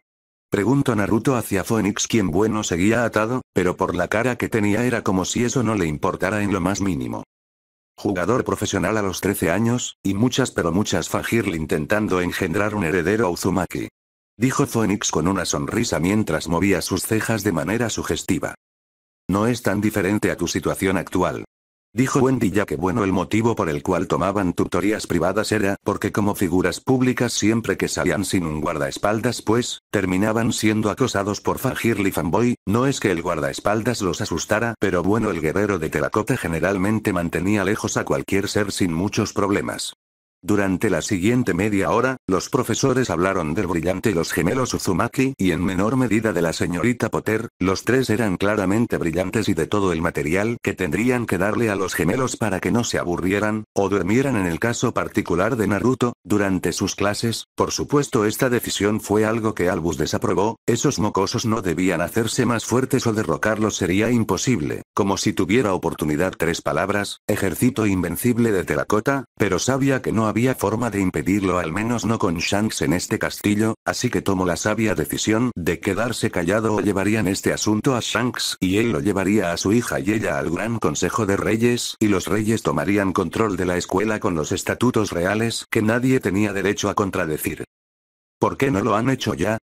Preguntó Naruto hacia Phoenix quien bueno seguía atado, pero por la cara que tenía era como si eso no le importara en lo más mínimo. Jugador profesional a los 13 años, y muchas pero muchas Fajirl intentando engendrar un heredero Uzumaki. Dijo Phoenix con una sonrisa mientras movía sus cejas de manera sugestiva. No es tan diferente a tu situación actual. Dijo Wendy ya que bueno el motivo por el cual tomaban tutorías privadas era, porque como figuras públicas siempre que salían sin un guardaespaldas pues, terminaban siendo acosados por Fangirl Fanboy, no es que el guardaespaldas los asustara pero bueno el guerrero de terracota generalmente mantenía lejos a cualquier ser sin muchos problemas. Durante la siguiente media hora, los profesores hablaron del brillante los gemelos Uzumaki y en menor medida de la señorita Potter, los tres eran claramente brillantes y de todo el material que tendrían que darle a los gemelos para que no se aburrieran, o durmieran en el caso particular de Naruto, durante sus clases, por supuesto esta decisión fue algo que Albus desaprobó, esos mocosos no debían hacerse más fuertes o derrocarlos sería imposible, como si tuviera oportunidad tres palabras, ejército invencible de terracota, pero sabía que no había forma de impedirlo al menos no con Shanks en este castillo, así que tomó la sabia decisión de quedarse callado o llevarían este asunto a Shanks y él lo llevaría a su hija y ella al gran consejo de reyes y los reyes tomarían control de la escuela con los estatutos reales que nadie tenía derecho a contradecir. ¿Por qué no lo han hecho ya?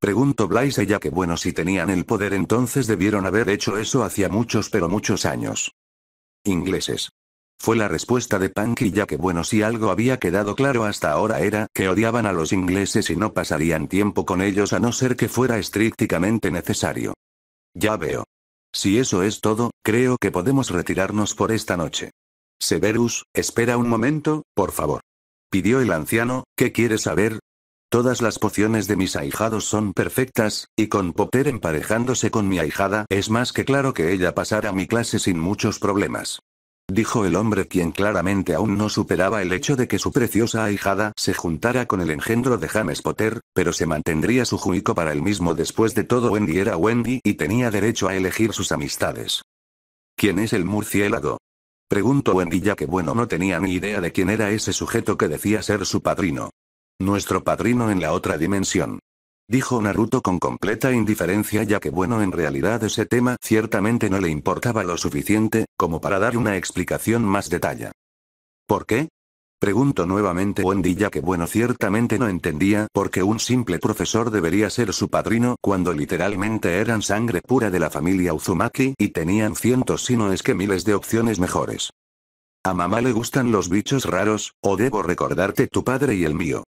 Preguntó Blaise ya que bueno si tenían el poder entonces debieron haber hecho eso hacía muchos pero muchos años. Ingleses. Fue la respuesta de Punky ya que bueno si algo había quedado claro hasta ahora era que odiaban a los ingleses y no pasarían tiempo con ellos a no ser que fuera estrictamente necesario. Ya veo. Si eso es todo, creo que podemos retirarnos por esta noche. Severus, espera un momento, por favor. Pidió el anciano, ¿qué quieres saber? Todas las pociones de mis ahijados son perfectas, y con Potter emparejándose con mi ahijada es más que claro que ella pasará mi clase sin muchos problemas dijo el hombre quien claramente aún no superaba el hecho de que su preciosa ahijada se juntara con el engendro de James Potter, pero se mantendría su juico para el mismo después de todo Wendy era Wendy y tenía derecho a elegir sus amistades. ¿Quién es el murciélago? Preguntó Wendy ya que bueno no tenía ni idea de quién era ese sujeto que decía ser su padrino. Nuestro padrino en la otra dimensión. Dijo Naruto con completa indiferencia ya que bueno en realidad ese tema ciertamente no le importaba lo suficiente, como para dar una explicación más detalla. ¿Por qué? Preguntó nuevamente Wendy ya que bueno ciertamente no entendía por qué un simple profesor debería ser su padrino cuando literalmente eran sangre pura de la familia Uzumaki y tenían cientos si no es que miles de opciones mejores. A mamá le gustan los bichos raros, o debo recordarte tu padre y el mío.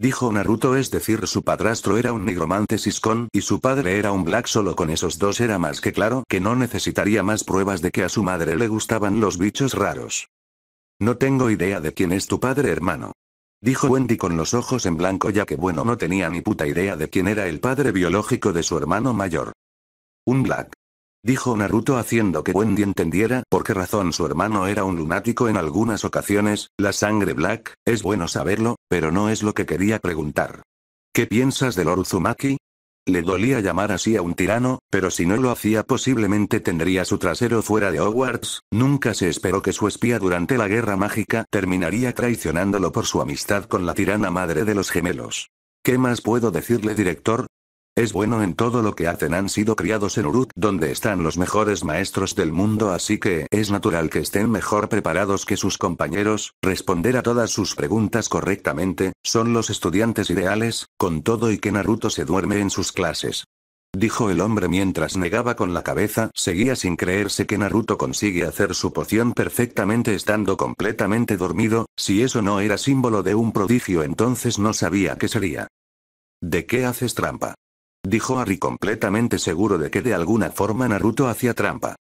Dijo Naruto es decir su padrastro era un nigromante Siscon y su padre era un black solo con esos dos era más que claro que no necesitaría más pruebas de que a su madre le gustaban los bichos raros. No tengo idea de quién es tu padre hermano. Dijo Wendy con los ojos en blanco ya que bueno no tenía ni puta idea de quién era el padre biológico de su hermano mayor. Un black. Dijo Naruto haciendo que Wendy entendiera por qué razón su hermano era un lunático en algunas ocasiones, la sangre black, es bueno saberlo, pero no es lo que quería preguntar. ¿Qué piensas de Lord Le dolía llamar así a un tirano, pero si no lo hacía posiblemente tendría su trasero fuera de Hogwarts, nunca se esperó que su espía durante la Guerra Mágica terminaría traicionándolo por su amistad con la tirana madre de los gemelos. ¿Qué más puedo decirle director? Es bueno en todo lo que hacen. Han sido criados en Uruk, donde están los mejores maestros del mundo, así que es natural que estén mejor preparados que sus compañeros. Responder a todas sus preguntas correctamente, son los estudiantes ideales, con todo y que Naruto se duerme en sus clases. Dijo el hombre mientras negaba con la cabeza, seguía sin creerse que Naruto consigue hacer su poción perfectamente estando completamente dormido, si eso no era símbolo de un prodigio entonces no sabía qué sería. ¿De qué haces trampa? Dijo Ari completamente seguro de que de alguna forma Naruto hacía trampa.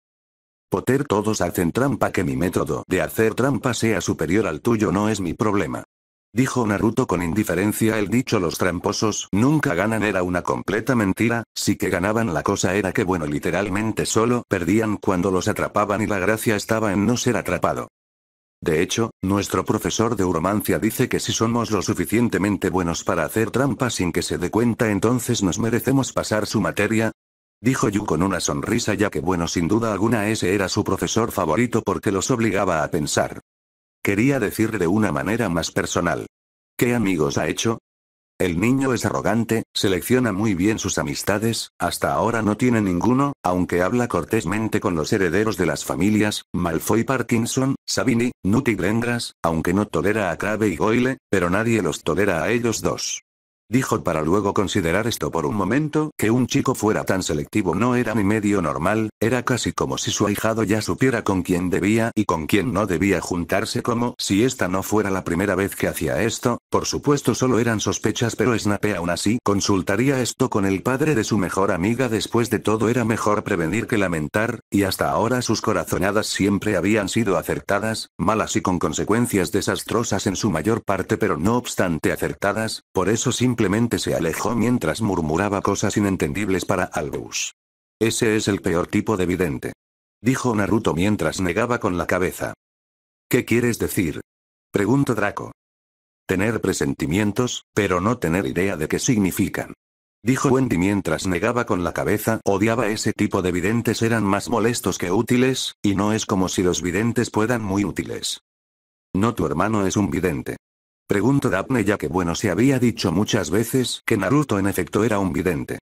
Poter todos hacen trampa que mi método de hacer trampa sea superior al tuyo no es mi problema. Dijo Naruto con indiferencia el dicho los tramposos nunca ganan era una completa mentira, sí que ganaban la cosa era que bueno literalmente solo perdían cuando los atrapaban y la gracia estaba en no ser atrapado. De hecho, nuestro profesor de uromancia dice que si somos lo suficientemente buenos para hacer trampa sin que se dé cuenta entonces nos merecemos pasar su materia. Dijo Yu con una sonrisa ya que bueno sin duda alguna ese era su profesor favorito porque los obligaba a pensar. Quería decir de una manera más personal. ¿Qué amigos ha hecho? El niño es arrogante, selecciona muy bien sus amistades, hasta ahora no tiene ninguno, aunque habla cortésmente con los herederos de las familias, Malfoy Parkinson, Sabini, Nutty y aunque no tolera a Crabbe y Goyle, pero nadie los tolera a ellos dos. Dijo para luego considerar esto por un momento, que un chico fuera tan selectivo no era ni medio normal, era casi como si su ahijado ya supiera con quién debía y con quién no debía juntarse como si esta no fuera la primera vez que hacía esto, por supuesto solo eran sospechas pero Snape aún así consultaría esto con el padre de su mejor amiga después de todo era mejor prevenir que lamentar, y hasta ahora sus corazonadas siempre habían sido acertadas, malas y con consecuencias desastrosas en su mayor parte pero no obstante acertadas, por eso sin simplemente se alejó mientras murmuraba cosas inentendibles para Albus. Ese es el peor tipo de vidente. Dijo Naruto mientras negaba con la cabeza. ¿Qué quieres decir? Preguntó Draco. Tener presentimientos, pero no tener idea de qué significan. Dijo Wendy mientras negaba con la cabeza, odiaba ese tipo de videntes eran más molestos que útiles, y no es como si los videntes puedan muy útiles. No tu hermano es un vidente. Preguntó Daphne ya que bueno se había dicho muchas veces que Naruto en efecto era un vidente.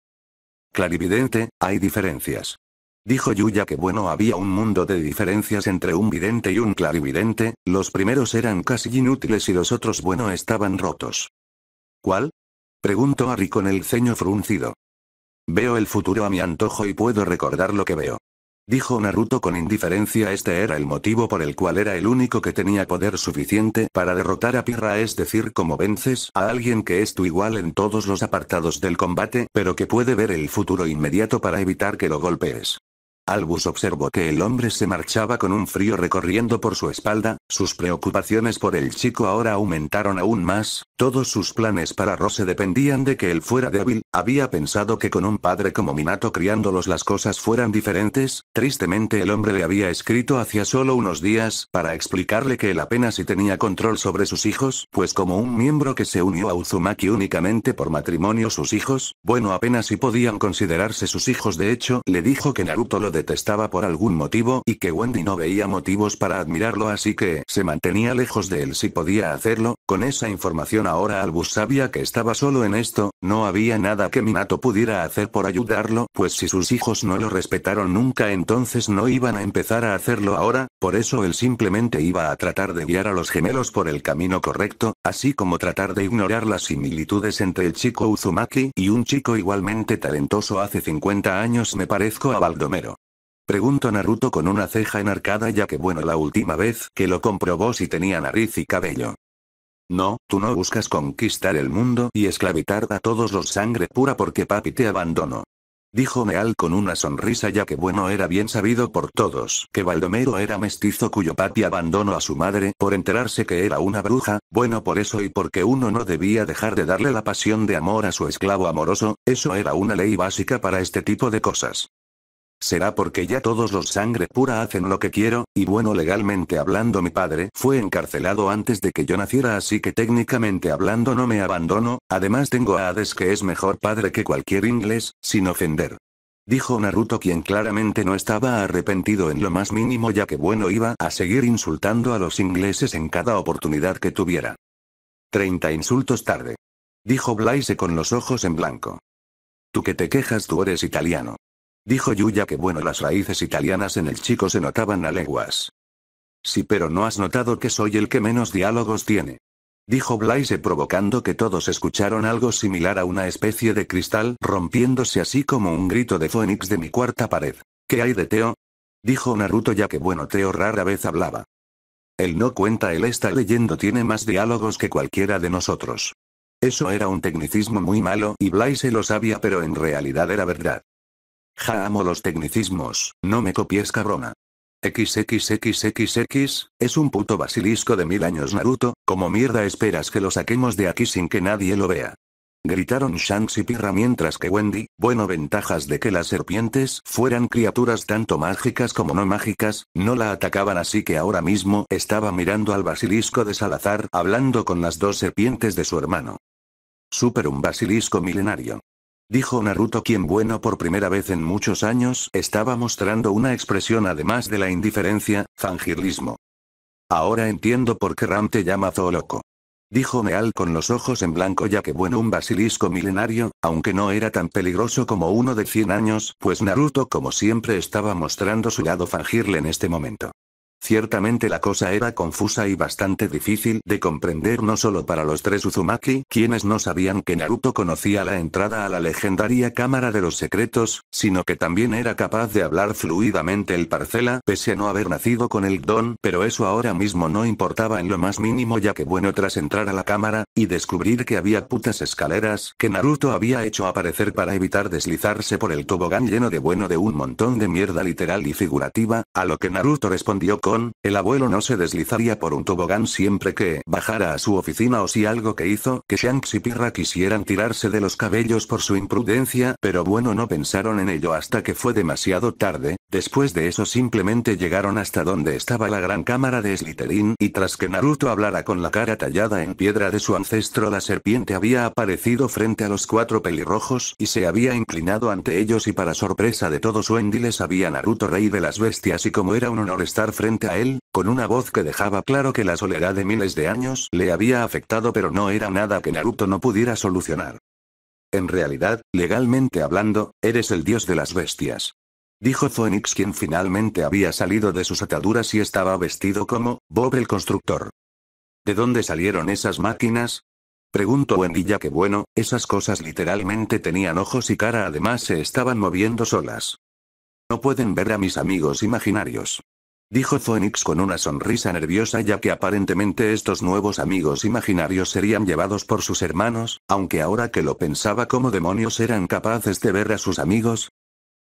Clarividente, hay diferencias. Dijo Yuya que bueno había un mundo de diferencias entre un vidente y un clarividente, los primeros eran casi inútiles y los otros bueno estaban rotos. ¿Cuál? Preguntó Ari con el ceño fruncido. Veo el futuro a mi antojo y puedo recordar lo que veo. Dijo Naruto con indiferencia este era el motivo por el cual era el único que tenía poder suficiente para derrotar a Pirra es decir como vences a alguien que es tu igual en todos los apartados del combate pero que puede ver el futuro inmediato para evitar que lo golpees. Albus observó que el hombre se marchaba con un frío recorriendo por su espalda, sus preocupaciones por el chico ahora aumentaron aún más, todos sus planes para Rose dependían de que él fuera débil, había pensado que con un padre como Minato criándolos las cosas fueran diferentes, tristemente el hombre le había escrito hacía solo unos días para explicarle que él apenas si tenía control sobre sus hijos, pues como un miembro que se unió a Uzumaki únicamente por matrimonio sus hijos, bueno apenas si podían considerarse sus hijos de hecho, le dijo que Naruto lo detestaba por algún motivo y que Wendy no veía motivos para admirarlo así que se mantenía lejos de él si podía hacerlo, con esa información ahora Albus sabía que estaba solo en esto, no había nada que Minato pudiera hacer por ayudarlo, pues si sus hijos no lo respetaron nunca entonces no iban a empezar a hacerlo ahora, por eso él simplemente iba a tratar de guiar a los gemelos por el camino correcto, así como tratar de ignorar las similitudes entre el chico Uzumaki y un chico igualmente talentoso hace 50 años me parezco a Baldomero. Preguntó Naruto con una ceja enarcada ya que bueno la última vez que lo comprobó si tenía nariz y cabello. No, tú no buscas conquistar el mundo y esclavitar a todos los sangre pura porque papi te abandono. Dijo Neal con una sonrisa ya que bueno era bien sabido por todos que Baldomero era mestizo cuyo papi abandonó a su madre por enterarse que era una bruja, bueno por eso y porque uno no debía dejar de darle la pasión de amor a su esclavo amoroso, eso era una ley básica para este tipo de cosas. Será porque ya todos los sangre pura hacen lo que quiero, y bueno legalmente hablando mi padre fue encarcelado antes de que yo naciera así que técnicamente hablando no me abandono, además tengo a Hades que es mejor padre que cualquier inglés, sin ofender. Dijo Naruto quien claramente no estaba arrepentido en lo más mínimo ya que bueno iba a seguir insultando a los ingleses en cada oportunidad que tuviera. 30 insultos tarde. Dijo Blaise con los ojos en blanco. Tú que te quejas tú eres italiano. Dijo Yuya que bueno las raíces italianas en el chico se notaban a leguas. Sí pero no has notado que soy el que menos diálogos tiene. Dijo Blaise provocando que todos escucharon algo similar a una especie de cristal rompiéndose así como un grito de Fénix de mi cuarta pared. ¿Qué hay de Teo? Dijo Naruto ya que bueno Teo rara vez hablaba. Él no cuenta él está leyendo tiene más diálogos que cualquiera de nosotros. Eso era un tecnicismo muy malo y Blaise lo sabía pero en realidad era verdad. Ja amo los tecnicismos, no me copies cabrona. XXXXX es un puto basilisco de mil años Naruto, como mierda esperas que lo saquemos de aquí sin que nadie lo vea. Gritaron Shanks y Pirra mientras que Wendy, bueno ventajas de que las serpientes fueran criaturas tanto mágicas como no mágicas, no la atacaban así que ahora mismo estaba mirando al basilisco de Salazar hablando con las dos serpientes de su hermano. Super un basilisco milenario. Dijo Naruto quien bueno por primera vez en muchos años estaba mostrando una expresión además de la indiferencia, fangirlismo. Ahora entiendo por qué Ram te llama Zooloco. Dijo Neal con los ojos en blanco ya que bueno un basilisco milenario, aunque no era tan peligroso como uno de 100 años, pues Naruto como siempre estaba mostrando su lado fangirle en este momento. Ciertamente la cosa era confusa y bastante difícil de comprender no solo para los tres Uzumaki, quienes no sabían que Naruto conocía la entrada a la legendaria Cámara de los Secretos, sino que también era capaz de hablar fluidamente el parcela pese a no haber nacido con el don, pero eso ahora mismo no importaba en lo más mínimo ya que bueno tras entrar a la cámara, y descubrir que había putas escaleras que Naruto había hecho aparecer para evitar deslizarse por el tobogán lleno de bueno de un montón de mierda literal y figurativa, a lo que Naruto respondió el abuelo no se deslizaría por un tobogán siempre que bajara a su oficina o si algo que hizo que Shanks y Pirra quisieran tirarse de los cabellos por su imprudencia, pero bueno no pensaron en ello hasta que fue demasiado tarde, después de eso simplemente llegaron hasta donde estaba la gran cámara de Slytherin y tras que Naruto hablara con la cara tallada en piedra de su ancestro la serpiente había aparecido frente a los cuatro pelirrojos y se había inclinado ante ellos y para sorpresa de todos Wendy les había Naruto rey de las bestias y como era un honor estar frente a él, con una voz que dejaba claro que la soledad de miles de años le había afectado pero no era nada que Naruto no pudiera solucionar. En realidad, legalmente hablando, eres el dios de las bestias. Dijo Phoenix quien finalmente había salido de sus ataduras y estaba vestido como, Bob el constructor. ¿De dónde salieron esas máquinas? Preguntó Wendy ya que bueno, esas cosas literalmente tenían ojos y cara además se estaban moviendo solas. No pueden ver a mis amigos imaginarios. Dijo Phoenix con una sonrisa nerviosa ya que aparentemente estos nuevos amigos imaginarios serían llevados por sus hermanos, aunque ahora que lo pensaba como demonios eran capaces de ver a sus amigos.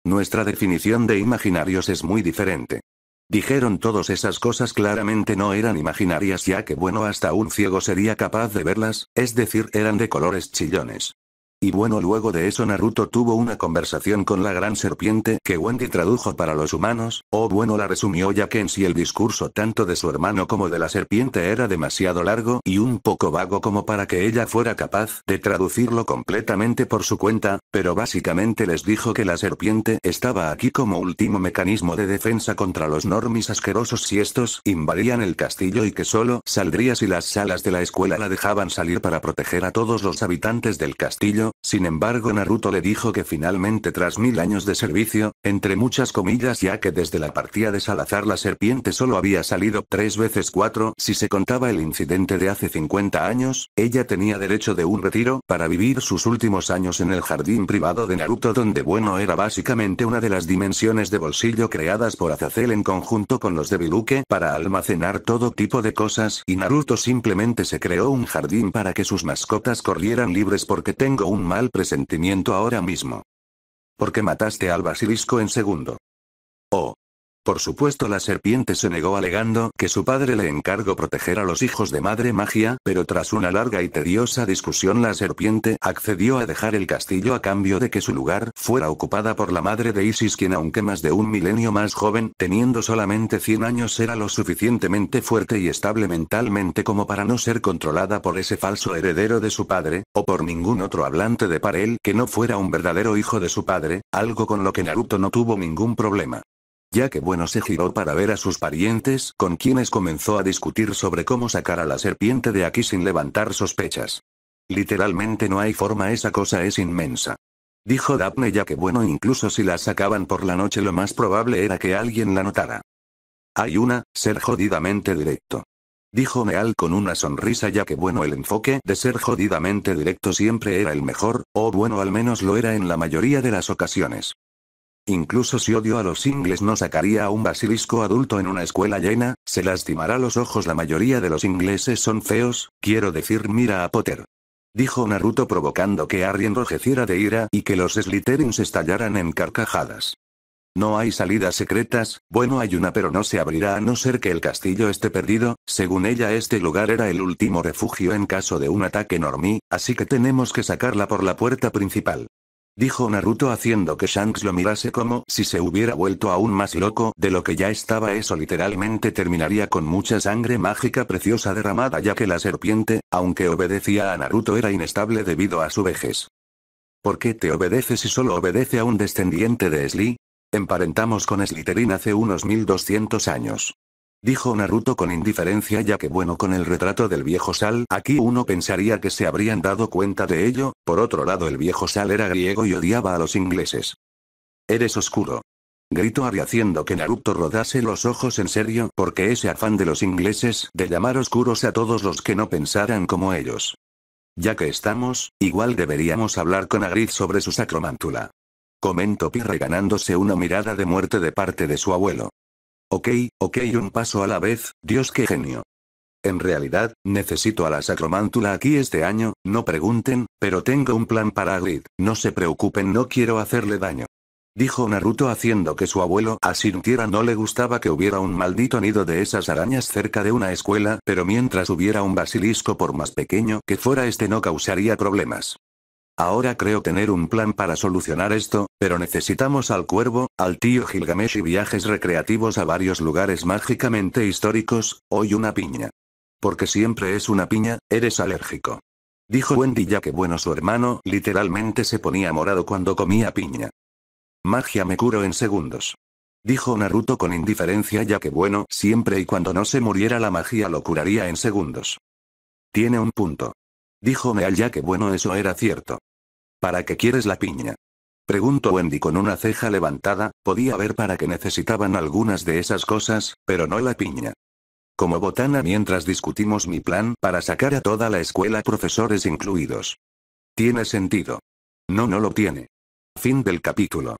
Nuestra definición de imaginarios es muy diferente. Dijeron todas esas cosas claramente no eran imaginarias ya que bueno hasta un ciego sería capaz de verlas, es decir, eran de colores chillones. Y bueno, luego de eso Naruto tuvo una conversación con la gran serpiente que Wendy tradujo para los humanos, o oh, bueno la resumió ya que en sí el discurso tanto de su hermano como de la serpiente era demasiado largo y un poco vago como para que ella fuera capaz de traducirlo completamente por su cuenta, pero básicamente les dijo que la serpiente estaba aquí como último mecanismo de defensa contra los normis asquerosos si estos invadían el castillo y que solo saldría si las salas de la escuela la dejaban salir para proteger a todos los habitantes del castillo sin embargo Naruto le dijo que finalmente tras mil años de servicio, entre muchas comillas ya que desde la partida de Salazar la serpiente solo había salido tres veces cuatro, si se contaba el incidente de hace 50 años, ella tenía derecho de un retiro para vivir sus últimos años en el jardín privado de Naruto donde bueno era básicamente una de las dimensiones de bolsillo creadas por Azazel en conjunto con los de Biluke para almacenar todo tipo de cosas y Naruto simplemente se creó un jardín para que sus mascotas corrieran libres porque tengo un mal presentimiento ahora mismo. Porque mataste al basilisco en segundo. Por supuesto la serpiente se negó alegando que su padre le encargó proteger a los hijos de madre magia, pero tras una larga y tediosa discusión la serpiente accedió a dejar el castillo a cambio de que su lugar fuera ocupada por la madre de Isis quien aunque más de un milenio más joven, teniendo solamente 100 años era lo suficientemente fuerte y estable mentalmente como para no ser controlada por ese falso heredero de su padre, o por ningún otro hablante de él que no fuera un verdadero hijo de su padre, algo con lo que Naruto no tuvo ningún problema ya que bueno se giró para ver a sus parientes con quienes comenzó a discutir sobre cómo sacar a la serpiente de aquí sin levantar sospechas. Literalmente no hay forma esa cosa es inmensa. Dijo Daphne ya que bueno incluso si la sacaban por la noche lo más probable era que alguien la notara. Hay una, ser jodidamente directo. Dijo Neal con una sonrisa ya que bueno el enfoque de ser jodidamente directo siempre era el mejor, o bueno al menos lo era en la mayoría de las ocasiones. Incluso si odio a los ingles no sacaría a un basilisco adulto en una escuela llena, se lastimará los ojos la mayoría de los ingleses son feos, quiero decir mira a Potter. Dijo Naruto provocando que Harry enrojeciera de ira y que los Slytherins estallaran en carcajadas. No hay salidas secretas, bueno hay una pero no se abrirá a no ser que el castillo esté perdido, según ella este lugar era el último refugio en caso de un ataque normí, así que tenemos que sacarla por la puerta principal dijo Naruto haciendo que Shanks lo mirase como si se hubiera vuelto aún más loco de lo que ya estaba eso literalmente terminaría con mucha sangre mágica preciosa derramada ya que la serpiente, aunque obedecía a Naruto era inestable debido a su vejez. ¿Por qué te obedeces si solo obedece a un descendiente de Sli? Emparentamos con Sliterin hace unos 1200 años. Dijo Naruto con indiferencia ya que bueno con el retrato del viejo Sal, aquí uno pensaría que se habrían dado cuenta de ello, por otro lado el viejo Sal era griego y odiaba a los ingleses. Eres oscuro. Gritó Ari haciendo que Naruto rodase los ojos en serio, porque ese afán de los ingleses de llamar oscuros a todos los que no pensaran como ellos. Ya que estamos, igual deberíamos hablar con Agrid sobre su sacromántula. Comentó Pirre ganándose una mirada de muerte de parte de su abuelo. Ok, ok, un paso a la vez, Dios qué genio. En realidad, necesito a la sacromántula aquí este año, no pregunten, pero tengo un plan para Agrid. no se preocupen, no quiero hacerle daño. Dijo Naruto haciendo que su abuelo asintiera no le gustaba que hubiera un maldito nido de esas arañas cerca de una escuela, pero mientras hubiera un basilisco por más pequeño que fuera este no causaría problemas. Ahora creo tener un plan para solucionar esto, pero necesitamos al cuervo, al tío Gilgamesh y viajes recreativos a varios lugares mágicamente históricos, hoy una piña. Porque siempre es una piña, eres alérgico. Dijo Wendy ya que bueno su hermano literalmente se ponía morado cuando comía piña. Magia me curo en segundos. Dijo Naruto con indiferencia ya que bueno siempre y cuando no se muriera la magia lo curaría en segundos. Tiene un punto. Dijo Meal ya que bueno eso era cierto. ¿Para qué quieres la piña? Preguntó Wendy con una ceja levantada, podía ver para qué necesitaban algunas de esas cosas, pero no la piña. Como botana mientras discutimos mi plan para sacar a toda la escuela profesores incluidos. Tiene sentido. No, no lo tiene. Fin del capítulo.